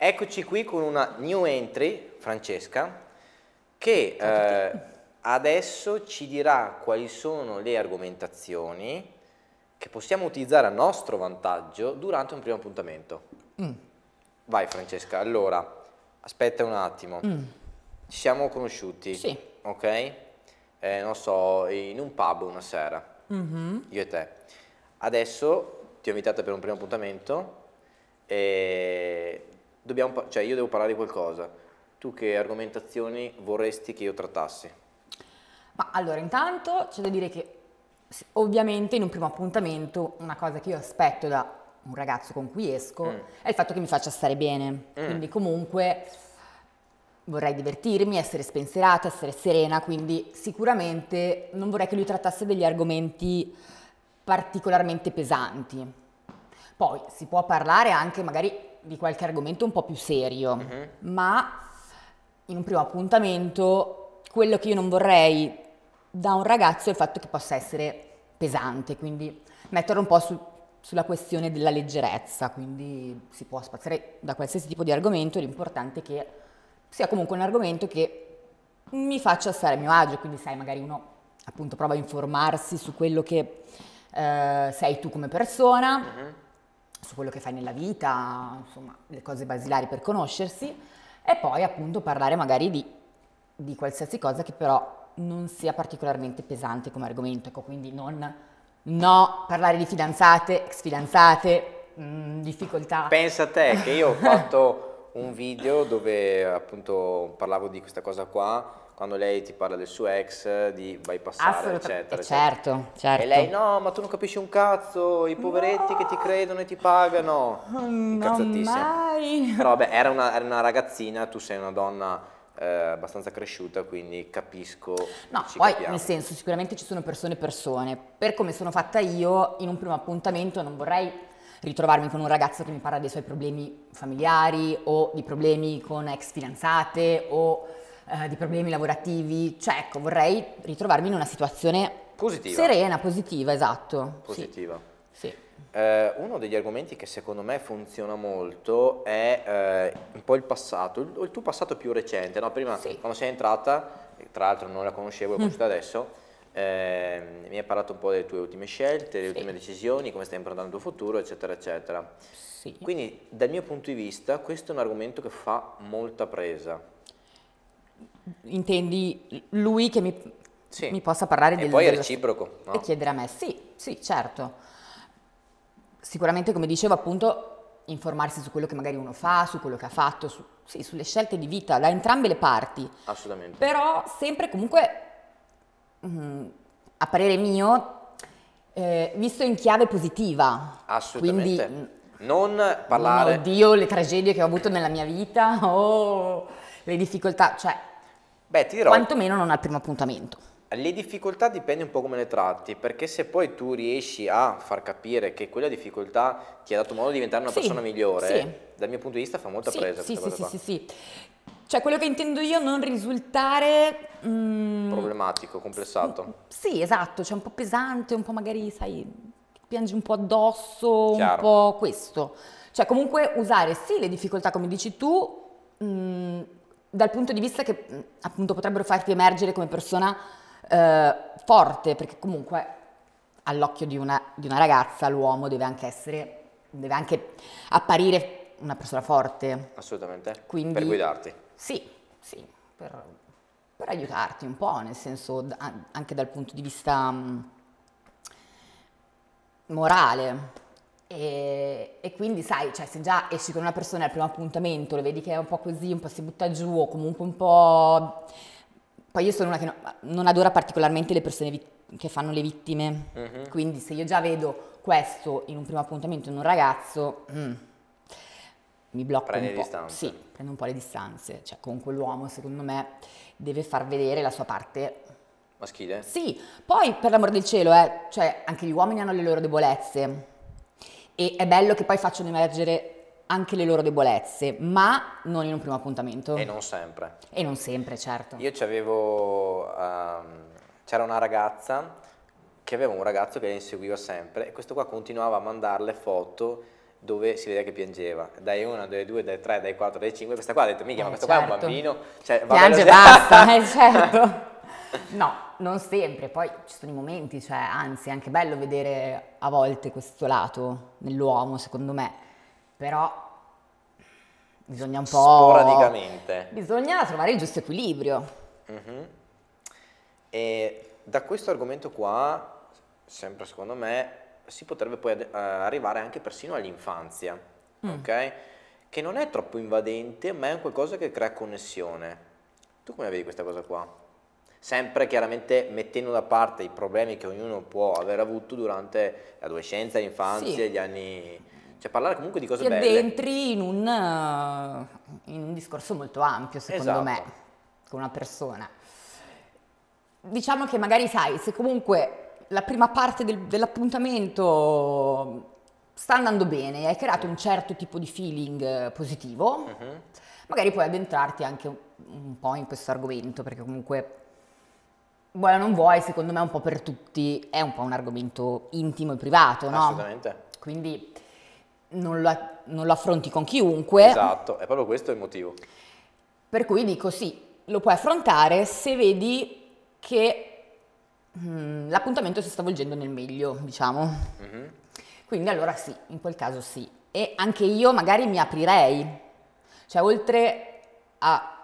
Eccoci qui con una new entry, Francesca, che eh, adesso ci dirà quali sono le argomentazioni che possiamo utilizzare a nostro vantaggio durante un primo appuntamento. Mm. Vai Francesca, allora, aspetta un attimo. Mm. Ci siamo conosciuti, sì. ok? Eh, non so, in un pub una sera, mm -hmm. io e te. Adesso ti ho invitata per un primo appuntamento e dobbiamo, cioè io devo parlare di qualcosa, tu che argomentazioni vorresti che io trattassi? Ma allora intanto c'è da dire che ovviamente in un primo appuntamento una cosa che io aspetto da un ragazzo con cui esco mm. è il fatto che mi faccia stare bene, mm. quindi comunque vorrei divertirmi, essere spensierata, essere serena, quindi sicuramente non vorrei che lui trattasse degli argomenti particolarmente pesanti. Poi si può parlare anche magari di qualche argomento un po' più serio, uh-huh. ma in un primo appuntamento quello che io non vorrei da un ragazzo è il fatto che possa essere pesante, quindi metterlo un po' su, sulla questione della leggerezza, quindi si può spazzare da qualsiasi tipo di argomento, l'importante è che sia comunque un argomento che mi faccia stare a mio agio, quindi sai, magari uno appunto prova a informarsi su quello che eh, sei tu come persona. Uh-huh su quello che fai nella vita, insomma, le cose basilari per conoscersi e poi appunto parlare magari di, di qualsiasi cosa che però non sia particolarmente pesante come argomento, ecco, quindi non no, parlare di fidanzate, ex fidanzate, mh, mm, difficoltà. Pensa a te che io ho fatto un video dove appunto parlavo di questa cosa qua quando lei ti parla del suo ex di bypassare eccetera, eh, eccetera, certo, certo e lei no ma tu non capisci un cazzo i poveretti no. che ti credono e ti pagano incazzatissima no, però vabbè era una, era una ragazzina tu sei una donna eh, abbastanza cresciuta, quindi capisco. No, poi capiamo. nel senso, sicuramente ci sono persone persone. Per come sono fatta io, in un primo appuntamento non vorrei ritrovarmi con un ragazzo che mi parla dei suoi problemi familiari o di problemi con ex fidanzate o eh, di problemi lavorativi, cioè ecco, vorrei ritrovarmi in una situazione positiva. serena, positiva, esatto. Positiva. Sì. sì. Eh, uno degli argomenti che secondo me funziona molto è eh, un po' il passato, il, il tuo passato più recente, no? prima sì. quando sei entrata, tra l'altro non la conoscevo, l'ho mm. conosciuta mm. adesso, eh, mi hai parlato un po' delle tue ultime scelte, delle sì. ultime decisioni, come stai improntando il tuo futuro, eccetera, eccetera. Sì. Quindi dal mio punto di vista questo è un argomento che fa molta presa. Intendi lui che mi, sì. mi possa parlare di... E del, poi è reciproco. No? E chiedere a me, sì, sì, certo. Sicuramente, come dicevo, appunto, informarsi su quello che magari uno fa, su quello che ha fatto, su, sì, sulle scelte di vita, da entrambe le parti. Assolutamente. Però sempre comunque a parere mio, eh, visto in chiave positiva. Assolutamente. Quindi, non parlare... No, oh, oddio, le tragedie che ho avuto nella mia vita, oh, le difficoltà, cioè... Beh, ti dirò... Quantomeno non al primo appuntamento. Le difficoltà dipende un po' come le tratti, perché se poi tu riesci a far capire che quella difficoltà ti ha dato modo di diventare una sì, persona migliore, sì. dal mio punto di vista fa molta sì, presa. Sì, sì, sì, sì, sì. Cioè, quello che intendo io non risultare... Mm, Problematico, complessato. Sì, esatto, cioè un po' pesante, un po' magari, sai, piangi un po' addosso, Chiaro. un po' questo. Cioè, comunque usare sì le difficoltà, come dici tu, mh, mm, dal punto di vista che mm, appunto potrebbero farti emergere come persona eh, forte, perché comunque all'occhio di una, di una ragazza l'uomo deve anche essere, deve anche apparire una persona forte. Assolutamente. Quindi, per guidarti. Sì, sì, per, per aiutarti un po', nel senso anche dal punto di vista mm, morale. E, e, quindi sai, cioè, se già esci con una persona al primo appuntamento, lo vedi che è un po' così, un po' si butta giù o comunque un po'... Poi io sono una che no, non adora particolarmente le persone vi- che fanno le vittime, mm-hmm. quindi se io già vedo questo in un primo appuntamento in un ragazzo... Mm, mi blocco Prendi un po'. Distanze. Sì, prendo un po' le distanze. Cioè, con quell'uomo, secondo me, deve far vedere la sua parte maschile. Sì, poi per l'amor del cielo, eh, cioè, anche gli uomini hanno le loro debolezze. E è bello che poi facciano emergere anche le loro debolezze, ma non in un primo appuntamento. E non sempre. E non sempre, certo. Io c'avevo. Um, c'era una ragazza che aveva un ragazzo che la inseguiva sempre e questo qua continuava a mandarle foto dove si vede che piangeva, dai 1, dai 2, dai 3, dai 4, dai 5, questa qua ha detto, mica, ma eh, questo certo. qua è un certo. bambino, cioè, piange e basta, eh, certo. No, non sempre, poi ci sono i momenti, cioè, anzi è anche bello vedere a volte questo lato nell'uomo, secondo me, però bisogna un po'... Sporadicamente. Bisogna trovare il giusto equilibrio. Mm-hmm. E da questo argomento qua, sempre secondo me, si potrebbe poi eh, arrivare anche persino all'infanzia, mm. ok? Che non è troppo invadente, ma è un qualcosa che crea connessione. Tu come vedi questa cosa qua? Sempre chiaramente mettendo da parte i problemi che ognuno può aver avuto durante l'adolescenza, l'infanzia, sì. gli anni cioè parlare comunque di cose Ti belle. entri in un, uh, in un discorso molto ampio, secondo esatto. me, con una persona. Diciamo che magari sai, se comunque la prima parte del, dell'appuntamento sta andando bene, hai creato un certo tipo di feeling eh, positivo, uh-huh. magari puoi addentrarti anche un, un po' in questo argomento, perché comunque vuoi o non vuoi, secondo me un po' per tutti è un po' un argomento intimo e privato, no? Assolutamente. Quindi non lo, non lo affronti con chiunque. Esatto, è proprio questo il motivo. Per cui dico sì, lo puoi affrontare se vedi che Mm, l'appuntamento si sta volgendo nel meglio, diciamo. Mm-hmm. Quindi allora sì, in quel caso sì. E anche io magari mi aprirei, cioè oltre a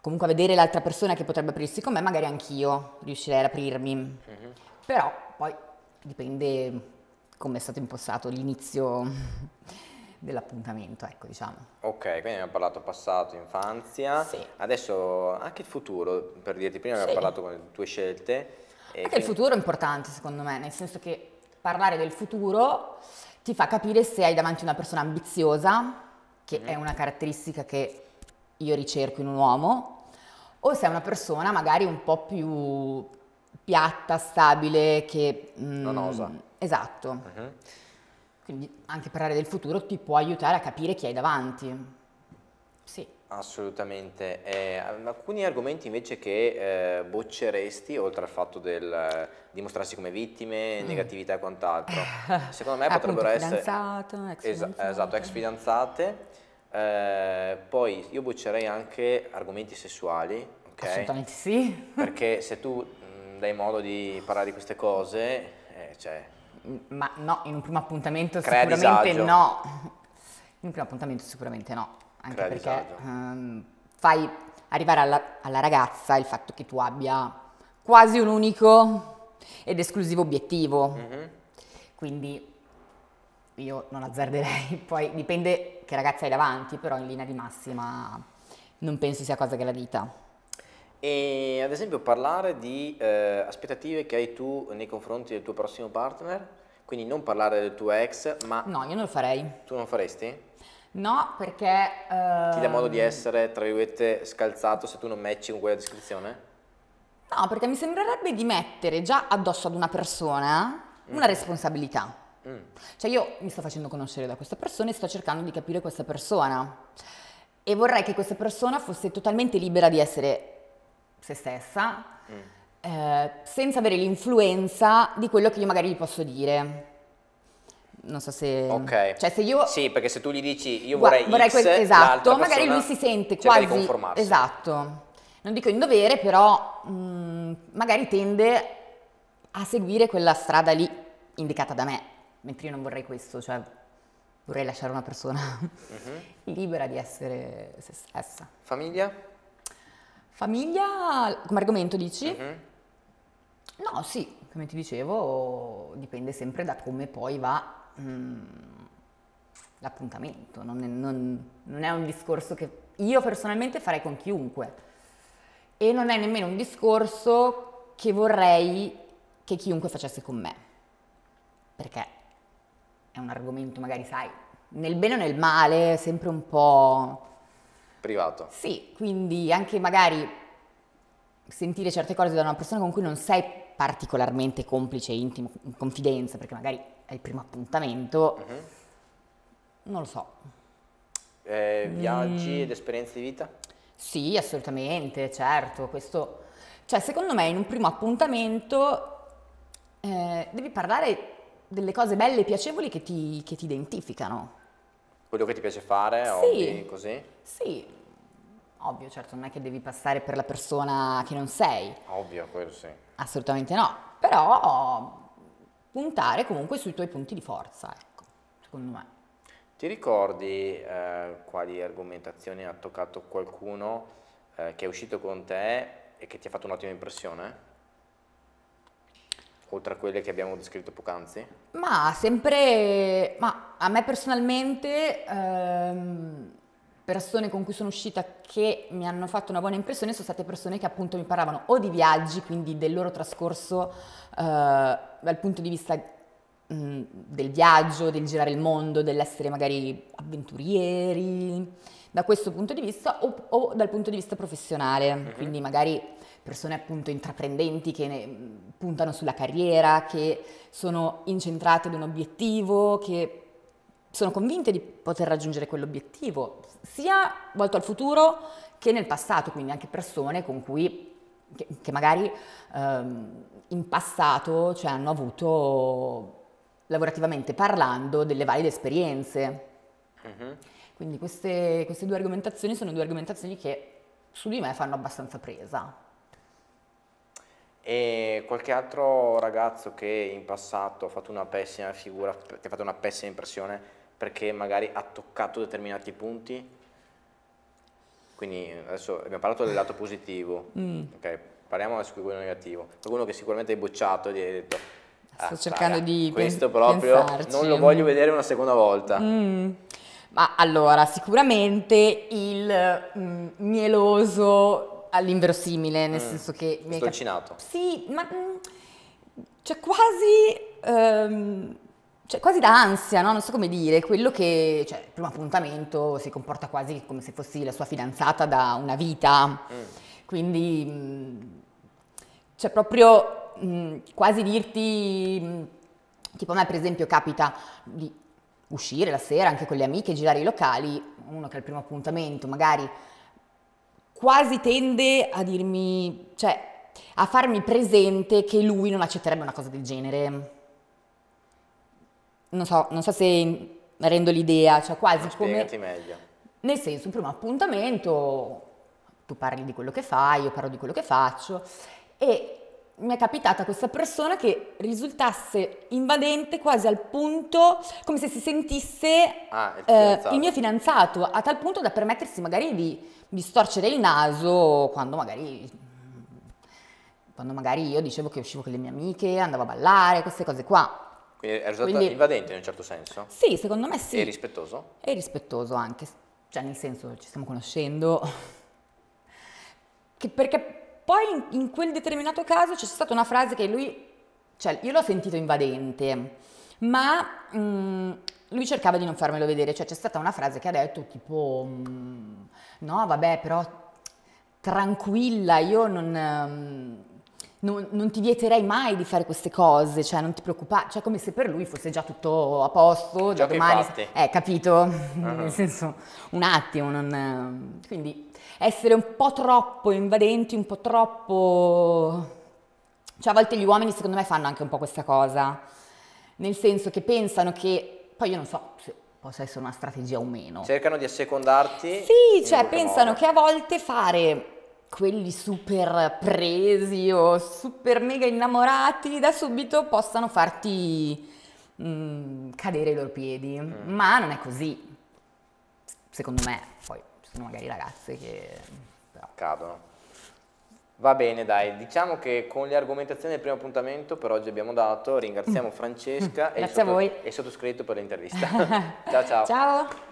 comunque vedere l'altra persona che potrebbe aprirsi con me, magari anch'io riuscirei ad aprirmi. Mm-hmm. Però poi dipende come è stato impostato l'inizio dell'appuntamento, ecco diciamo. Ok, quindi abbiamo parlato passato, infanzia, sì. adesso ah, anche il futuro, per dirti prima abbiamo parlato con le tue scelte. anche quindi... il futuro è importante secondo me, nel senso che parlare del futuro ti fa capire se hai davanti una persona ambiziosa, che mm. è una caratteristica che io ricerco in un uomo, o se è una persona magari un po' più piatta, stabile, che... Mm, non osa. Esatto. Mm -hmm. Quindi anche parlare del futuro ti può aiutare a capire chi hai davanti. Sì. Assolutamente. Eh, alcuni argomenti invece che eh, bocceresti, oltre al fatto del eh, dimostrarsi come vittime, mm. negatività e quant'altro, secondo me potrebbero essere... Ex es esatto, ex fidanzate. Eh, poi io boccerei anche argomenti sessuali. Okay? Assolutamente sì. Perché se tu mh, mm, dai modo di parlare di queste cose, eh, cioè, ma no, in un primo appuntamento Crea sicuramente disagio. no. In un primo appuntamento sicuramente no, anche Crea perché um, fai arrivare alla, alla ragazza il fatto che tu abbia quasi un unico ed esclusivo obiettivo. Mm-hmm. Quindi io non azzarderei, poi dipende che ragazza hai davanti, però in linea di massima non penso sia cosa che la vita. E ad esempio parlare di eh, aspettative che hai tu nei confronti del tuo prossimo partner, quindi non parlare del tuo ex, ma... No, io non lo farei. Tu non faresti? No, perché... Uh... Ti dà modo di ehm, essere, tra virgolette, scalzato se tu non matchi con quella descrizione? No, perché mi sembrerebbe di mettere già addosso ad una persona mm. una responsabilità. Mm. Cioè io mi sto facendo conoscere da questa persona e sto cercando di capire questa persona. E vorrei che questa persona fosse totalmente libera di essere se stessa, mm. eh, senza avere l'influenza di quello che io magari gli posso dire. Non so se... Ok. Cioè se io... Sì, perché se tu gli dici io vorrei, vorrei X, que- Esatto, magari lui si sente quasi... Di esatto. Non dico in dovere, però mh, mm, magari tende a seguire quella strada lì indicata da me, mentre io non vorrei questo, cioè vorrei lasciare una persona mm-hmm. libera di essere se stessa. Famiglia? Famiglia, come argomento dici? Uh-huh. No, sì, come ti dicevo, dipende sempre da come poi va mh, mm, l'appuntamento, non è, non, non è un discorso che io personalmente farei con chiunque e non è nemmeno un discorso che vorrei che chiunque facesse con me, perché è un argomento magari, sai, nel bene o nel male, sempre un po' privato. Sì, quindi anche magari sentire certe cose da una persona con cui non sei particolarmente complice, intimo, in confidenza, perché magari è il primo appuntamento, uh mhm. -huh. non lo so. Eh, viaggi mm. ed esperienze di vita? Sì, assolutamente, certo, questo... Cioè, secondo me in un primo appuntamento eh, devi parlare delle cose belle e piacevoli che ti, che ti identificano quello che ti piace fare, sì. hobby, così? Sì, ovvio, certo, non è che devi passare per la persona che non sei. Ovvio, quello sì. Assolutamente no, però puntare comunque sui tuoi punti di forza, ecco, secondo me. Ti ricordi eh, quali argomentazioni ha toccato qualcuno eh, che è uscito con te e che ti ha fatto un'ottima impressione? oltre a quelle che abbiamo descritto poc'anzi? Ma sempre, ma a me personalmente, ehm, persone con cui sono uscita che mi hanno fatto una buona impressione sono state persone che appunto mi parlavano o di viaggi, quindi del loro trascorso eh, dal punto di vista mm, del viaggio, del girare il mondo, dell'essere magari avventurieri, da questo punto di vista, o, o dal punto di vista professionale, mm-hmm. quindi magari persone appunto intraprendenti che ne, puntano sulla carriera, che sono incentrate ad un obiettivo, che sono convinte di poter raggiungere quell'obiettivo, sia volto al futuro che nel passato, quindi anche persone con cui che, che magari ehm, in passato cioè, hanno avuto lavorativamente parlando delle valide esperienze. Uh-huh. Quindi queste, queste due argomentazioni sono due argomentazioni che su di me fanno abbastanza presa e qualche altro ragazzo che in passato ha fatto una pessima figura, ti ha fatto una pessima impressione perché magari ha toccato determinati punti. Quindi adesso abbiamo parlato del lato positivo, mm. okay, parliamo adesso di quello negativo. Qualcuno che sicuramente hai bocciato e gli ha detto ah, sto cercando saga, di questo proprio pensarci. non lo voglio vedere una seconda volta. Mm. Ma allora, sicuramente il mm, mieloso all'inverosimile, nel mm. senso che... Mi Sdolcinato. Cap- sì, ma... Mm, cioè quasi... Um, cioè, quasi da ansia, no? non so come dire, quello che, cioè, primo appuntamento si comporta quasi come se fossi la sua fidanzata da una vita, mm. quindi mh, mm, cioè proprio mh, mm, quasi dirti, mh, tipo a me per esempio capita di uscire la sera anche con le amiche, girare i locali, uno che ha il primo appuntamento magari quasi tende a dirmi, cioè a farmi presente che lui non accetterebbe una cosa del genere. Non so, non so se rendo l'idea, cioè quasi non come... meglio. Nel senso, un primo appuntamento, tu parli di quello che fai, io parlo di quello che faccio, e mi è capitata questa persona che risultasse invadente quasi al punto come se si sentisse ah, il, eh, il, mio fidanzato, a tal punto da permettersi magari di, di storcere il naso quando magari quando magari io dicevo che uscivo con le mie amiche, andavo a ballare, queste cose qua. Quindi è risultato Quindi, invadente in un certo senso? Sì, secondo me sì. E rispettoso? E rispettoso anche, cioè nel senso ci stiamo conoscendo. perché poi in, in quel determinato caso c'è stata una frase che lui, cioè io l'ho sentito invadente, ma mh, mm, lui cercava di non farmelo vedere, cioè c'è stata una frase che ha detto tipo, mh, mm, no vabbè però tranquilla, io non... Mh, mm, non, non, ti vieterei mai di fare queste cose, cioè non ti preoccupare, cioè come se per lui fosse già tutto a posto, già domani, eh, capito, uh-huh. nel senso, un attimo, non, quindi essere un po' troppo invadenti, un po' troppo, cioè a volte gli uomini secondo me fanno anche un po' questa cosa, nel senso che pensano che, poi io non so se possa essere una strategia o meno. Cercano di assecondarti. Sì, cioè pensano modo. che a volte fare quelli super presi o super mega innamorati da subito possano farti mh, mm, cadere i loro piedi, mm. ma non è così. Secondo me, poi ci sono magari ragazze che però. cadono. Va bene, dai, diciamo che con le argomentazioni del primo appuntamento per oggi abbiamo dato, ringraziamo mm. Francesca mm. e, il e il sottoscritto per l'intervista. ciao ciao. Ciao.